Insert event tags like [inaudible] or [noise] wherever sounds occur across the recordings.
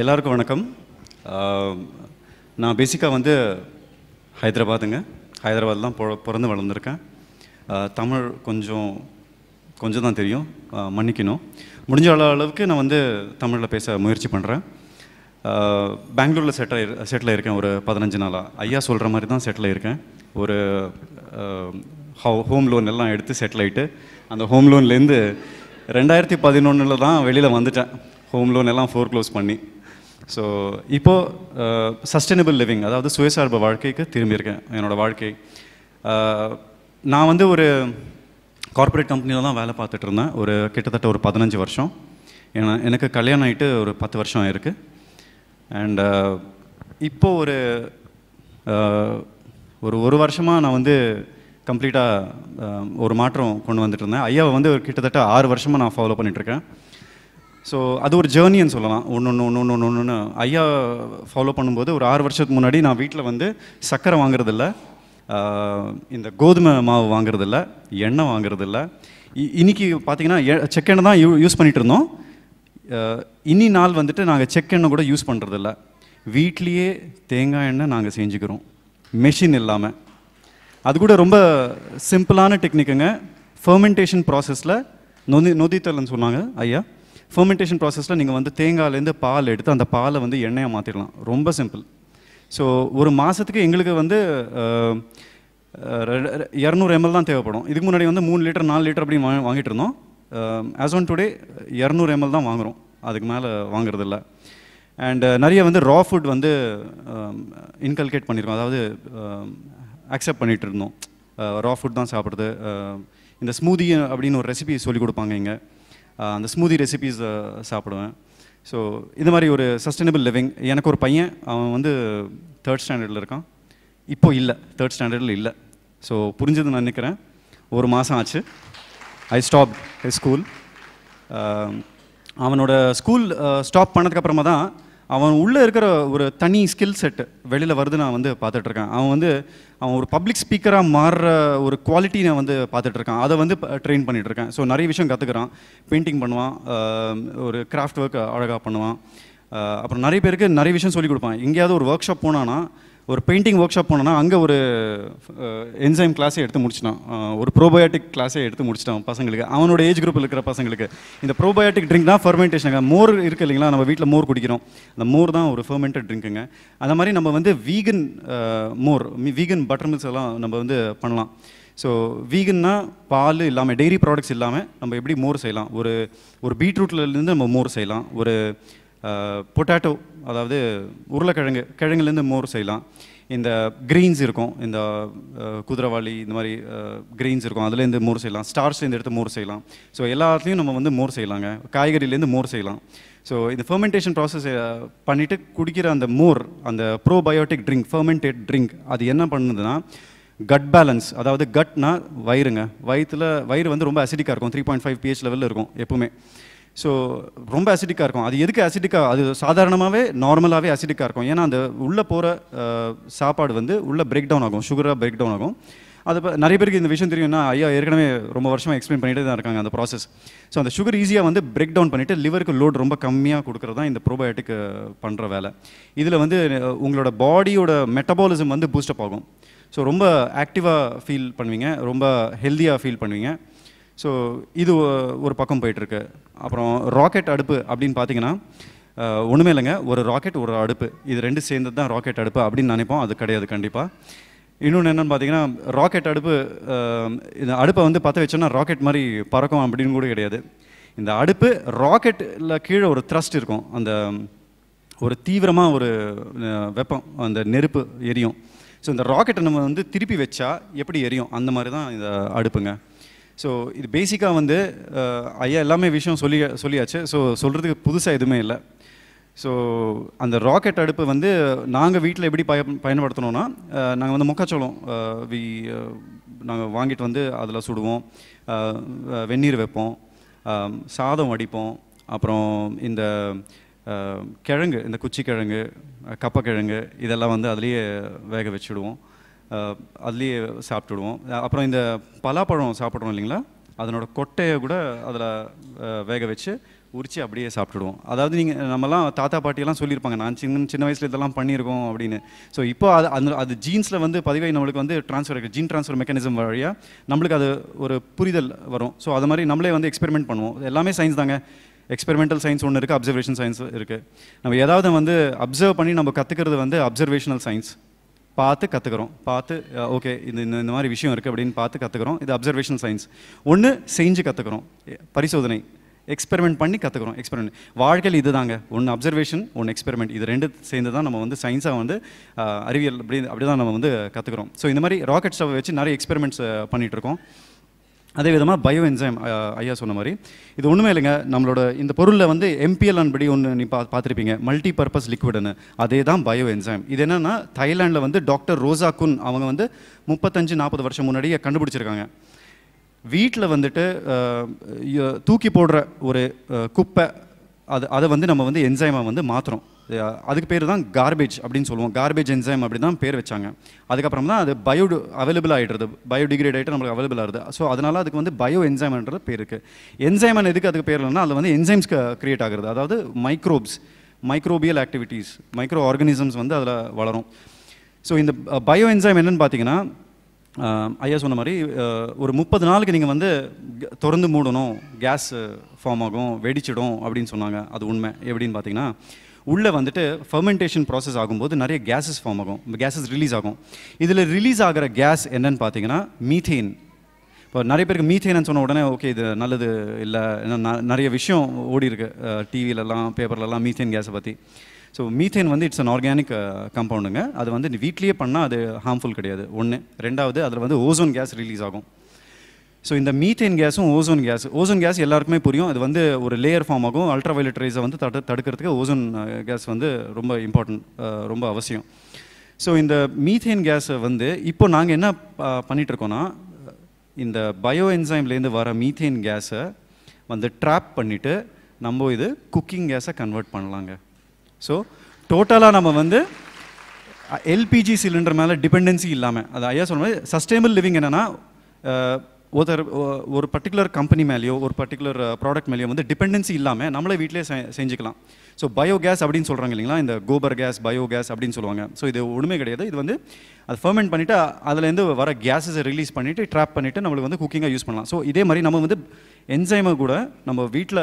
எல்லாருக்கும் வணக்கம் நான் பேசிக்காக வந்து ஹைதராபாத்துங்க ஹைதராபாத் தான் பிறந்து வளர்ந்துருக்கேன் தமிழ் கொஞ்சம் கொஞ்சம் தான் தெரியும் மன்னிக்கணும் முடிஞ்ச அளவுக்கு நான் வந்து தமிழில் பேச முயற்சி பண்ணுறேன் பெங்களூரில் செட்டில் செட்டில் இருக்கேன் ஒரு பதினஞ்சு நாளாக ஐயா சொல்கிற மாதிரி தான் செட்டில் இருக்கேன் ஒரு ஹோம் லோன் எல்லாம் எடுத்து செட்டில் ஆகிட்டு அந்த ஹோம் லோன்லேருந்து ரெண்டாயிரத்தி பதினொன்றில் தான் வெளியில் வந்துட்டேன் ஹோம் லோன் எல்லாம் ஃபோர் க்ளோஸ் பண்ணி ஸோ இப்போது சஸ்டைனபிள் லிவிங் அதாவது சுயசார்பு வாழ்க்கைக்கு திரும்பியிருக்கேன் என்னோடய வாழ்க்கை uh, நான் வந்து ஒரு கார்ப்பரேட் கம்பெனியில் தான் வேலை பார்த்துட்டு இருந்தேன் ஒரு கிட்டத்தட்ட ஒரு பதினஞ்சு வருஷம் ஏன்னா எனக்கு கல்யாணம் ஆகிட்டு ஒரு பத்து வருஷம் ஆயிருக்கு அண்ட் uh, இப்போது uh, ஒரு ஒரு ஒரு வருஷமாக நான் வந்து கம்ப்ளீட்டாக ஒரு மாற்றம் கொண்டு வந்துட்டு இருந்தேன் ஐயாவை வந்து ஒரு கிட்டத்தட்ட ஆறு வருஷமாக நான் ஃபாலோ பண்ணிகிட்ருக்கேன் ஸோ அது ஒரு ஜேர்னின்னு சொல்லலாம் ஒன்று ஒன்று ஒன்று ஒன்று ஒன்று ஒன்று ஐயா ஃபாலோ பண்ணும்போது ஒரு ஆறு வருஷத்துக்கு முன்னாடி நான் வீட்டில் வந்து சர்க்கரை வாங்குறதில்ல இந்த கோதுமை மாவு வாங்குறதில்ல எண்ணெய் வாங்குறதில்ல இன்னைக்கு பார்த்தீங்கன்னா எண்ணெய் தான் யூ யூஸ் பண்ணிகிட்டு இருந்தோம் இனி நாள் வந்துட்டு நாங்கள் எண்ணெய் கூட யூஸ் பண்ணுறதில்ல வீட்லேயே தேங்காய் எண்ணெய் நாங்கள் செஞ்சுக்கிறோம் மெஷின் இல்லாமல் அது கூட ரொம்ப சிம்பிளான டெக்னிக்குங்க ஃபர்மெண்டேஷன் ப்ராசஸில் நொதி நொதித்தல்னு சொன்னாங்க ஐயா ஃபர்மெண்டேஷன் ப்ராசஸில் நீங்கள் வந்து தேங்காயிலேருந்து பால் எடுத்து அந்த பாலை வந்து எண்ணெயாக மாற்றிடலாம் ரொம்ப சிம்பிள் ஸோ ஒரு மாதத்துக்கு எங்களுக்கு வந்து இரநூறு எம்எல் தான் தேவைப்படும் இதுக்கு முன்னாடி வந்து மூணு லிட்டர் நாலு லிட்டர் அப்படின்னு வாங்கிட்டு இருந்தோம் ஆஸ் ஆன் டுடே இரநூறு எம்எல் தான் வாங்குகிறோம் அதுக்கு மேலே வாங்குறதில்ல அண்ட் நிறைய வந்து ரா ஃபுட் வந்து இன்கல்கேட் பண்ணியிருக்கோம் அதாவது அக்செப்ட் பண்ணிகிட்டு இருந்தோம் ரா ஃபுட் தான் சாப்பிட்றது இந்த ஸ்மூதி அப்படின்னு ஒரு ரெசிபி சொல்லி கொடுப்பாங்க இங்கே அந்த ஸ்மூதி ரெசிபீஸ் சாப்பிடுவேன் ஸோ இந்த மாதிரி ஒரு சஸ்டைனபிள் லிவிங் எனக்கு ஒரு பையன் அவன் வந்து தேர்ட் ஸ்டாண்டர்டில் இருக்கான் இப்போது இல்லை தேர்ட் ஸ்டாண்டர்டில் இல்லை ஸோ புரிஞ்சது நான் நினைக்கிறேன் ஒரு மாதம் ஆச்சு ஐ ஸ்டாப் ஸ்கூல் அவனோட ஸ்கூல் ஸ்டாப் பண்ணதுக்கப்புறமா தான் அவன் உள்ளே இருக்கிற ஒரு தனி ஸ்கில் செட்டு வெளியில் வருது நான் வந்து பார்த்துட்ருக்கேன் அவன் வந்து அவன் ஒரு பப்ளிக் ஸ்பீக்கராக மாறுற ஒரு குவாலிட்டி நான் வந்து பார்த்துட்ருக்கான் அதை வந்து ட்ரெயின் பண்ணிகிட்ருக்கேன் ஸோ நிறைய விஷயம் கற்றுக்குறான் பெயிண்டிங் பண்ணுவான் ஒரு கிராஃப்ட் ஒர்க் அழகாக பண்ணுவான் அப்புறம் நிறைய பேருக்கு நிறைய விஷயம் சொல்லிக் கொடுப்பான் எங்கேயாவது ஒரு ஒர்க் ஷாப் போனான்னா ஒரு பெயிண்டிங் ஒர்க் ஷாப் போனோன்னா அங்கே ஒரு என்சைம் கிளாஸே எடுத்து முடிச்சிட்டான் ஒரு ப்ரோபயோட்டிக் கிளாஸே எடுத்து முடிச்சிட்டான் பசங்களுக்கு அவனோட ஏஜ் குரூப்பில் இருக்கிற பசங்களுக்கு இந்த ப்ரோபயோட்டிக் ட்ரிங்க் தான் ஃபெர்மெண்டேஷன் மோர் இருக்குது இல்லைங்களா நம்ம வீட்டில் மோர் குடிக்கிறோம் அந்த மோர் தான் ஒரு ஃபெர்மெண்டட் ட்ரிங்க்குங்க அந்த மாதிரி நம்ம வந்து வீகன் மோர் வீகன் பட்டர் மில்ஸ் எல்லாம் நம்ம வந்து பண்ணலாம் ஸோ வீகன்னா பால் இல்லாமல் டெய்ரி ப்ராடக்ட்ஸ் இல்லாமல் நம்ம எப்படி மோர் செய்யலாம் ஒரு ஒரு பீட்ரூட்லேருந்து நம்ம மோர் செய்யலாம் ஒரு பொட்டாட்டோ அதாவது உருளைக்கிழங்கு கிழங்குலேருந்து மோர் செய்யலாம் இந்த கிரீன்ஸ் இருக்கும் இந்த குதிரவாளி இந்த மாதிரி கிரீன்ஸ் இருக்கும் அதுலேருந்து மோர் செய்யலாம் ஸ்டார்ஸ்லேருந்து எடுத்து மோர் செய்யலாம் ஸோ எல்லாத்துலேயும் நம்ம வந்து மோர் செய்யலாங்க காய்கறிலேருந்து மோர் செய்யலாம் ஸோ இந்த ஃபர்மெண்டேஷன் ப்ராசஸ் பண்ணிவிட்டு குடிக்கிற அந்த மோர் அந்த ப்ரோபயோட்டிக் ட்ரிங்க் ஃபர்மெண்டேட் ட்ரிங்க் அது என்ன பண்ணுதுன்னா கட் பேலன்ஸ் அதாவது கட்னா வயிறுங்க வயிற்றில் வயிறு வந்து ரொம்ப அசிடிக்காக இருக்கும் த்ரீ பாயிண்ட் ஃபைவ் பிஹெச் லெவலில் இருக்கும் எப்பவுமே ஸோ ரொம்ப அசிடிக்காக இருக்கும் அது எதுக்கு அசிடிக்காக அது சாதாரணமாகவே நார்மலாகவே அசிடிக்காக இருக்கும் ஏன்னா அந்த உள்ளே போகிற சாப்பாடு வந்து உள்ளே பிரேக் டவுன் ஆகும் சுகராக பிரேக் டவுன் ஆகும் அது நிறைய பேருக்கு இந்த விஷயம் தெரியும்னா ஐயா ஏற்கனவே ரொம்ப வருஷமாக எக்ஸ்பிளைன் பண்ணிட்டு தான் இருக்காங்க அந்த ப்ராசஸ் ஸோ அந்த சுகர் ஈஸியாக வந்து பிரேக் டவுன் பண்ணிவிட்டு லிவருக்கு லோட் ரொம்ப கம்மியாக கொடுக்குறது தான் இந்த ப்ரோபயோட்டிக் பண்ணுற வேலை இதில் வந்து உங்களோட பாடியோட மெட்டபாலிசம் வந்து பூஸ்டப் ஆகும் ஸோ ரொம்ப ஆக்டிவாக ஃபீல் பண்ணுவீங்க ரொம்ப ஹெல்த்தியாக ஃபீல் பண்ணுவீங்க ஸோ இது ஒரு பக்கம் போயிட்டுருக்கு அப்புறம் ராக்கெட் அடுப்பு அப்படின்னு பார்த்தீங்கன்னா ஒன்றுமே இல்லைங்க ஒரு ராக்கெட் ஒரு அடுப்பு இது ரெண்டு சேர்ந்தது தான் ராக்கெட் அடுப்பு அப்படின்னு நினைப்போம் அது கிடையாது கண்டிப்பாக இன்னொன்று என்னென்னு பார்த்தீங்கன்னா ராக்கெட் அடுப்பு இந்த அடுப்பை வந்து பற்ற வச்சோன்னா ராக்கெட் மாதிரி பறக்கும் அப்படின்னு கூட கிடையாது இந்த அடுப்பு ராக்கெட்டில் கீழே ஒரு த்ரஸ்ட் இருக்கும் அந்த ஒரு தீவிரமாக ஒரு வெப்பம் அந்த நெருப்பு எரியும் ஸோ இந்த ராக்கெட்டை நம்ம வந்து திருப்பி வச்சா எப்படி எரியும் அந்த மாதிரி தான் இந்த அடுப்புங்க ஸோ இது பேசிக்காக வந்து ஐயா எல்லாமே விஷயம் சொல்லி சொல்லியாச்சு ஸோ சொல்கிறதுக்கு புதுசாக எதுவுமே இல்லை ஸோ அந்த ராக்கெட் அடுப்பு வந்து நாங்கள் வீட்டில் எப்படி பய பயன்படுத்தணுன்னா நாங்கள் வந்து முக்காச்சோளம் வி நாங்கள் வாங்கிட்டு வந்து அதில் சுடுவோம் வெந்நீர் வைப்போம் சாதம் வடிப்போம் அப்புறம் இந்த கிழங்கு இந்த குச்சி கிழங்கு கப்பக்கிழங்கு இதெல்லாம் வந்து அதுலேயே வேக வச்சுடுவோம் அதுலேயே சாப்பிட்டுடுவோம் அப்புறம் இந்த பலாப்பழம் சாப்பிட்றோம் இல்லைங்களா அதனோட கொட்டையை கூட அதில் வேக வச்சு உரித்து அப்படியே சாப்பிட்டுடுவோம் அதாவது நீங்கள் நம்மலாம் தாத்தா பாட்டியெல்லாம் சொல்லியிருப்பாங்க நான் சின்ன சின்ன வயசில் இதெல்லாம் பண்ணியிருக்கோம் அப்படின்னு ஸோ இப்போ அது அந்த அது ஜீன்ஸில் வந்து பதிவாகி நம்மளுக்கு வந்து ட்ரான்ஸ்ஃபர் இருக்குது ஜீன் ட்ரான்ஸ்ஃபர் மெக்கானிசம் வழியாக நம்மளுக்கு அது ஒரு புரிதல் வரும் ஸோ அது மாதிரி நம்மளே வந்து எக்ஸ்பெரிமெண்ட் பண்ணுவோம் எல்லாமே சயின்ஸ் தாங்க எக்ஸ்பெரிமெண்டல் சயின்ஸ் ஒன்று இருக்குது அப்சர்வேஷன் சயின்ஸ் இருக்குது நம்ம ஏதாவது வந்து அப்சர்வ் பண்ணி நம்ம கற்றுக்கிறது வந்து அப்சர்வேஷனல் சயின்ஸ் பார்த்து கற்றுக்குறோம் பார்த்து ஓகே இது இந்த இந்த மாதிரி விஷயம் இருக்குது அப்படின்னு பார்த்து கற்றுக்குறோம் இது அப்சர்வேஷன் சயின்ஸ் ஒன்று செஞ்சு கற்றுக்குறோம் பரிசோதனை எக்ஸ்பெரிமெண்ட் பண்ணி கற்றுக்குறோம் எக்ஸ்பெரிமெண்ட் வாழ்க்கையில் இது தாங்க ஒன்று அப்சர்வேஷன் ஒன்று எக்ஸ்பெரிமெண்ட் இது ரெண்டு சேர்ந்து தான் நம்ம வந்து சயின்ஸாக வந்து அறிவியல் அப்படி அப்படி தான் நம்ம வந்து கற்றுக்குறோம் ஸோ இந்த மாதிரி ராக்கெட் ஸ்டவ் வச்சு நிறைய எக்ஸ்பெரிமெண்ட்ஸ் பண்ணிகிட்ருக்கோம் அதே விதமாக பயோ என்சைம் ஐயா சொன்ன மாதிரி இது ஒன்றுமே இல்லைங்க நம்மளோட இந்த பொருளில் வந்து எம்பிஎல் அன்படி ஒன்று நீ பா பார்த்துருப்பீங்க மல்டி பர்பஸ் லிக்விடுன்னு அதே தான் பயோ என்சைம் இது என்னென்னா தாய்லாண்டில் வந்து டாக்டர் ரோசா குன் அவங்க வந்து முப்பத்தஞ்சு நாற்பது வருஷம் முன்னாடியே கண்டுபிடிச்சிருக்காங்க வீட்டில் வந்துட்டு தூக்கி போடுற ஒரு குப்பை அது அதை வந்து நம்ம வந்து என்சைமாக வந்து மாற்றுறோம் அதுக்கு பேர் தான் கார்பேஜ் அப்படின்னு சொல்லுவோம் கார்பேஜ் என்சைம் அப்படி தான் பேர் வச்சாங்க அதுக்கப்புறம் தான் அது பயோ அவைலபிள் ஆகிடுறது பயோடிகிரேட் ஆகிட்டு நம்மளுக்கு அவைலபிள் ஆகுது ஸோ அதனால் அதுக்கு வந்து பயோ என்சைம்ன்றது பேர் இருக்குது என்சைமன் எதுக்கு அதுக்கு பேர் இல்லைன்னா அது வந்து என்சைம்ஸ் க்ரியேட் ஆகிறது அதாவது microbes microbial activities microorganisms வந்து அதில் வளரும் ஸோ இந்த பயோ என்சைம் என்னென்னு பார்த்தீங்கன்னா ஐயா சொன்ன மாதிரி ஒரு முப்பது நாளுக்கு நீங்கள் வந்து திறந்து மூடணும் கேஸ் ஃபார்ம் ஆகும் வெடிச்சிடும் அப்படின்னு சொன்னாங்க அது உண்மை எப்படின்னு பார்த்தீங்கன்னா உள்ளே வந்துட்டு ஃபர்மெண்டேஷன் ப்ராசஸ் ஆகும்போது நிறைய கேஸஸ் ஃபார்ம் ஆகும் கேஸஸ் ரிலீஸ் ஆகும் இதில் ரிலீஸ் ஆகிற கேஸ் என்னன்னு பார்த்தீங்கன்னா மீத்தேன் இப்போ நிறைய பேருக்கு மீத்தேன்னு சொன்ன உடனே ஓகே இது நல்லது இல்லை நிறைய விஷயம் ஓடி இருக்கு டிவிலலாம் பேப்பர்லலாம் மீத்தேன் கேஸை பற்றி ஸோ மீத்தேன் வந்து இட்ஸ் அன் ஆர்கானிக் கம்பவுண்டுங்க அது வந்து வீட்லேயே பண்ணால் அது ஹார்ம்ஃபுல் கிடையாது ஒன்று ரெண்டாவது அதில் வந்து ஓசோன் கேஸ் ரிலீஸ் ஆகும் ஸோ இந்த மீத்தேன் கேஸும் ஓசோன் கேஸ் ஓசோன் கேஸ் எல்லாருக்குமே புரியும் அது வந்து ஒரு லேயர் ஃபார்ம் ஆகும் அல்ட்ரா வயலட் ரைஸை வந்து தடு தடுக்கிறதுக்கு ஓசோன் கேஸ் வந்து ரொம்ப இம்பார்ட்டன்ட் ரொம்ப அவசியம் ஸோ இந்த மீத்தேன் கேஸை வந்து இப்போ நாங்கள் என்ன பண்ணிகிட்ருக்கோன்னா இந்த பயோ என்சைம்லேருந்து வர மீத்தேன் கேஸை வந்து ட்ராப் பண்ணிவிட்டு நம்ம இது குக்கிங் கேஸை கன்வெர்ட் பண்ணலாங்க ஸோ டோட்டலாக நம்ம வந்து எல்பிஜி சிலிண்டர் மேலே டிபெண்டன்சி இல்லாமல் அது ஐயா சொன்ன மாதிரி சஸ்டைபிள் லிவிங் என்னென்னா ஒருத்தர் uh, ஒரு பர்டிகுலர் கம்பெனி மேலேயோ ஒரு பர்டிகுலர் ப்ராடக்ட் மேலேயோ வந்து டிபெண்டன்சி இல்லாமல் நம்மளே வீட்டிலே செஞ்சுக்கலாம் ஸோ பயோ கேஸ் அப்படின்னு சொல்கிறாங்க இல்லைங்களா இந்த கோபர் கேஸ் பயோ கேஸ் அப்படின்னு சொல்லுவாங்க ஸோ இது ஒன்றுமே கிடையாது இது வந்து அது ஃபர்மெண்ட் பண்ணிவிட்டு அதுலேருந்து வர கேஸஸை ரிலீஸ் பண்ணிவிட்டு ட்ராப் பண்ணிவிட்டு நம்மளுக்கு வந்து குக்கிங்காக யூஸ் பண்ணலாம் ஸோ இதே மாதிரி நம்ம வந்து என்சைமை கூட நம்ம வீட்டில்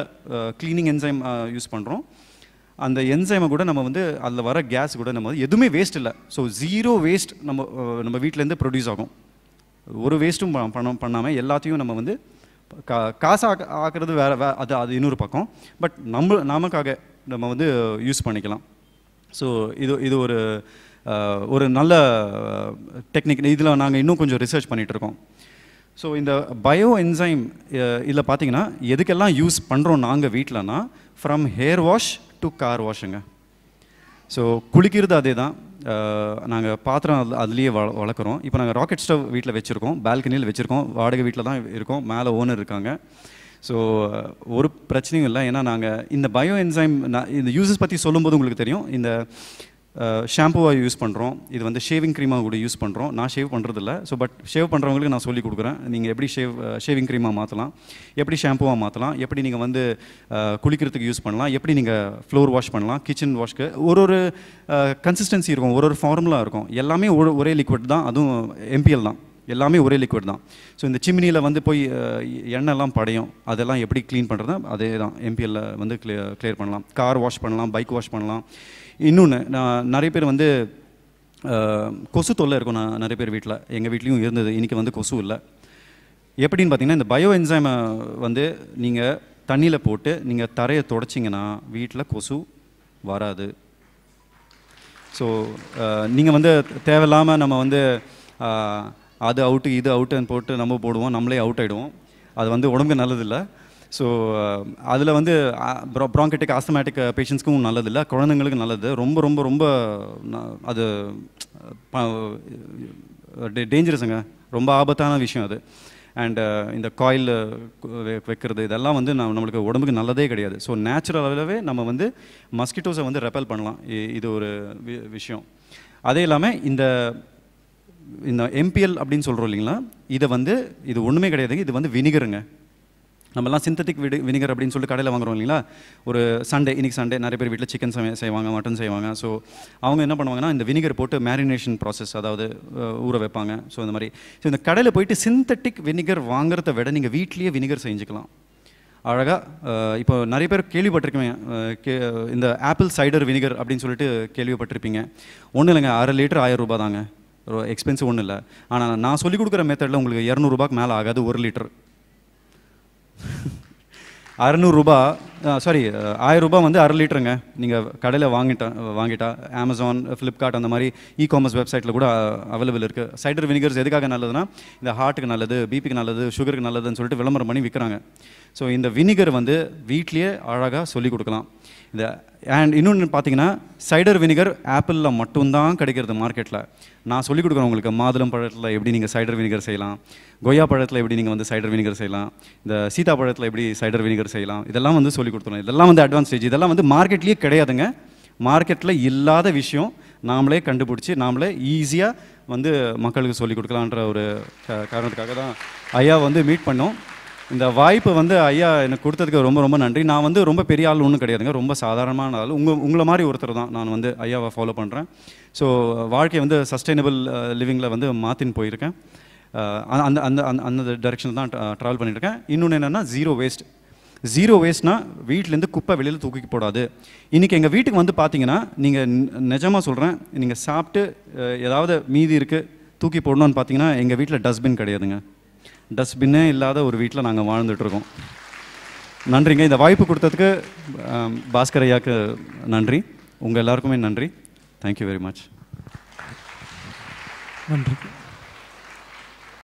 க்ளீனிங் என்சைம் யூஸ் பண்ணுறோம் அந்த என்சைமை கூட நம்ம வந்து அதில் வர கேஸ் கூட நம்ம எதுவுமே வேஸ்ட் இல்லை ஸோ ஜீரோ வேஸ்ட் நம்ம uh, நம்ம வீட்டிலேருந்து ப்ரொடியூஸ் ஆகும் ஒரு வேஸ்ட்டும் பணம் பண்ணாமல் எல்லாத்தையும் நம்ம வந்து கா காசு ஆக்க ஆக்கிறது வேறு வே அது அது இன்னொரு பக்கம் பட் நம்ம நமக்காக நம்ம வந்து யூஸ் பண்ணிக்கலாம் ஸோ இது இது ஒரு ஒரு நல்ல டெக்னிக் இதில் நாங்கள் இன்னும் கொஞ்சம் ரிசர்ச் பண்ணிகிட்ருக்கோம் ஸோ இந்த பயோ என்சைம் இதில் பார்த்தீங்கன்னா எதுக்கெல்லாம் யூஸ் பண்ணுறோம் நாங்கள் வீட்டில்னா from hair wash to car வாஷுங்க ஸோ குளிக்கிறது அதே தான் நாங்கள் பாத்திரம் அது அதுலேயே வள வளர்க்குறோம் இப்போ நாங்கள் ராக்கெட் ஸ்டவ் வீட்டில் வச்சுருக்கோம் பால்கனியில் வச்சுருக்கோம் வாடகை வீட்டில் தான் இருக்கோம் மேலே ஓனர் இருக்காங்க ஸோ ஒரு பிரச்சனையும் இல்லை ஏன்னா நாங்கள் இந்த பயோ என்சைம் நான் இந்த யூசஸ் பற்றி சொல்லும்போது உங்களுக்கு தெரியும் இந்த ஷாம்புவாக யூஸ் பண்ணுறோம் இது வந்து ஷேவிங் க்ரீமாக கூட யூஸ் பண்ணுறோம் நான் ஷேவ் பண்ணுறதில்ல ஸோ பட் ஷேவ் பண்ணுறவங்களுக்கு நான் சொல்லிக் கொடுக்குறேன் நீங்கள் எப்படி ஷேவ் ஷேவிங் க்ரீமாக மாற்றலாம் எப்படி ஷாம்புவாக மாற்றலாம் எப்படி நீங்கள் வந்து குளிக்கிறதுக்கு யூஸ் பண்ணலாம் எப்படி நீங்கள் ஃப்ளோர் வாஷ் பண்ணலாம் கிச்சன் வாஷ்க்கு ஒரு ஒரு கன்சிஸ்டன்சி இருக்கும் ஒரு ஒரு ஃபார்முலா இருக்கும் எல்லாமே ஒரு ஒரே லிக்விட் தான் அதுவும் எம்பிஎல் தான் எல்லாமே ஒரே லிக்விட் தான் ஸோ இந்த சிம்னியில் வந்து போய் எண்ணெய்லாம் படையும் அதெல்லாம் எப்படி க்ளீன் பண்ணுறது அதே தான் எம்பிஎல்ல வந்து க்ளியர் பண்ணலாம் கார் வாஷ் பண்ணலாம் பைக் வாஷ் பண்ணலாம் இன்னொன்று நான் நிறைய பேர் வந்து கொசு தொல்லை இருக்கும் நான் நிறைய பேர் வீட்டில் எங்கள் வீட்லேயும் இருந்தது இன்றைக்கி வந்து கொசு இல்லை எப்படின்னு பார்த்தீங்கன்னா இந்த பயோ என்சைமை வந்து நீங்கள் தண்ணியில் போட்டு நீங்கள் தரையை தொடச்சிங்கன்னா வீட்டில் கொசு வராது ஸோ நீங்கள் வந்து தேவையில்லாமல் நம்ம வந்து அது அவுட்டு இது அவுட்டுன்னு போட்டு நம்ம போடுவோம் நம்மளே அவுட் ஆகிடுவோம் அது வந்து உடம்புக்கு நல்லதில்லை ஸோ uh, அதில் வந்து ப்ரா ப்ராங்கெட்டிக் ஆஸ்தமேட்டிக் பேஷண்ட்ஸ்க்கும் நல்லதில்லை குழந்தைங்களுக்கு நல்லது ரொம்ப ரொம்ப ரொம்ப அது டேஞ்சரஸுங்க ரொம்ப ஆபத்தான விஷயம் அது அண்டு uh, இந்த காயில் வைக்கிறது இதெல்லாம் வந்து நம்ம நம்மளுக்கு உடம்புக்கு நல்லதே கிடையாது ஸோ அளவிலவே நம்ம வந்து மஸ்கிட்டோஸை வந்து ரெப்பல் பண்ணலாம் இது ஒரு விஷயம் அதே இல்லாமல் இந்த இந்த எம்பிஎல் அப்படின்னு சொல்கிறோம் இல்லைங்களா இதை வந்து இது ஒன்றுமே கிடையாதுங்க இது வந்து வினிகருங்க நம்மலாம் சிந்தட்டிக் விடு வினிகர் அப்படின்னு சொல்லி கடையில் வாங்குறோம் இல்லைங்களா ஒரு சண்டே இன்னைக்கு சண்டே நிறைய பேர் வீட்டில் சிக்கன் சமையல் செய்வாங்க மட்டன் செய்வாங்க ஸோ அவங்க என்ன பண்ணுவாங்கன்னா இந்த வினிகர் போட்டு மேரினேஷன் ப்ராசஸ் அதாவது ஊற வைப்பாங்க ஸோ இந்த மாதிரி ஸோ இந்த கடையில் போயிட்டு சிந்தட்டிக் வினிகர் வாங்குறத விட நீங்கள் வீட்லேயே வினிகர் செஞ்சுக்கலாம் அழகாக இப்போ நிறைய பேர் கேள்விப்பட்டிருக்கீங்க கே இந்த ஆப்பிள் சைடர் வினிகர் அப்படின்னு சொல்லிட்டு கேள்விப்பட்டிருப்பீங்க ஒன்றும் இல்லைங்க அரை லிட்டர் ஆயிரம் ரூபாய் தாங்க எக்ஸ்பென்சிவ் ஒன்றும் இல்லை ஆனால் நான் சொல்லிக் கொடுக்குற மெத்தடில் உங்களுக்கு இரநூறுபாக்கு மேலே ஆகாது ஒரு லிட்டர் [laughs] அறநூறுரூபா சாரி ஆயிரரூபா வந்து அரை லிட்டருங்க நீங்கள் கடையில் வாங்கிட்டா வாங்கிட்டா அமேசான் ஃப்ளிப்கார்ட் அந்த மாதிரி இ காமர்ஸ் வெப்சைட்டில் கூட அவைலபிள் இருக்குது சைடர் வினிகர்ஸ் எதுக்காக நல்லதுன்னா இந்த ஹார்ட்டுக்கு நல்லது பிபிக்கு நல்லது சுகருக்கு நல்லதுன்னு சொல்லிட்டு விளம்பரம் பண்ணி விற்கிறாங்க ஸோ இந்த வினிகர் வந்து வீட்லேயே அழகாக சொல்லிக் கொடுக்கலாம் இந்த அண்ட் இன்னொன்று பார்த்தீங்கன்னா சைடர் வினிகர் ஆப்பிளில் மட்டும்தான் கிடைக்கிறது மார்க்கெட்டில் நான் சொல்லிக் கொடுக்குறேன் உங்களுக்கு மாதுளம் பழத்தில் எப்படி நீங்கள் சைடர் வினிகர் செய்யலாம் கொய்யா பழத்தில் எப்படி நீங்கள் வந்து சைடர் வினிகர் செய்யலாம் இந்த சீதா பழத்தில் எப்படி சைடர் வினிகர் செய்யலாம் இதெல்லாம் வந்து சொல்லிக் கொடுத்துருவோம் இதெல்லாம் வந்து அட்வான்ஸ் ஸ்டேஜ் இதெல்லாம் வந்து மார்க்கெட்லேயே கிடையாதுங்க மார்க்கெட்டில் இல்லாத விஷயம் நாமளே கண்டுபிடிச்சி நாமளே ஈஸியாக வந்து மக்களுக்கு சொல்லிக் கொடுக்கலான்ற ஒரு காரணத்துக்காக தான் ஐயா வந்து மீட் பண்ணோம் இந்த வாய்ப்பு வந்து ஐயா எனக்கு கொடுத்ததுக்கு ரொம்ப ரொம்ப நன்றி நான் வந்து ரொம்ப பெரிய ஆள் ஒன்றும் கிடையாதுங்க ரொம்ப சாதாரணமான ஆள் உங்கள் உங்களை மாதிரி ஒருத்தர் தான் நான் வந்து ஐயாவை ஃபாலோ பண்ணுறேன் ஸோ வாழ்க்கையை வந்து சஸ்டைனபிள் லிவிங்கில் வந்து மாற்றின்னு போயிருக்கேன் அந்த அந்த அந்த அந்த டைரெக்ஷன் தான் ட்ராவல் பண்ணியிருக்கேன் இன்னொன்று என்னென்னா ஜீரோ வேஸ்ட் ஜீரோ வேஸ்ட்னா வீட்டிலேருந்து குப்பை வெளியில் தூக்கி போடாது இன்றைக்கி எங்கள் வீட்டுக்கு வந்து பார்த்தீங்கன்னா நீங்கள் நிஜமாக சொல்கிறேன் நீங்கள் சாப்பிட்டு ஏதாவது மீதி இருக்குது தூக்கி போடணும்னு பார்த்தீங்கன்னா எங்கள் வீட்டில் டஸ்ட்பின் கிடையாதுங்க டஸ்ட்பின்னே இல்லாத ஒரு வீட்டில் நாங்கள் வாழ்ந்துட்டுருக்கோம் நன்றிங்க இந்த வாய்ப்பு கொடுத்ததுக்கு பாஸ்கர் ஐயாவுக்கு நன்றி உங்கள் எல்லாருக்குமே நன்றி தேங்க்யூ வெரி மச் நன்றி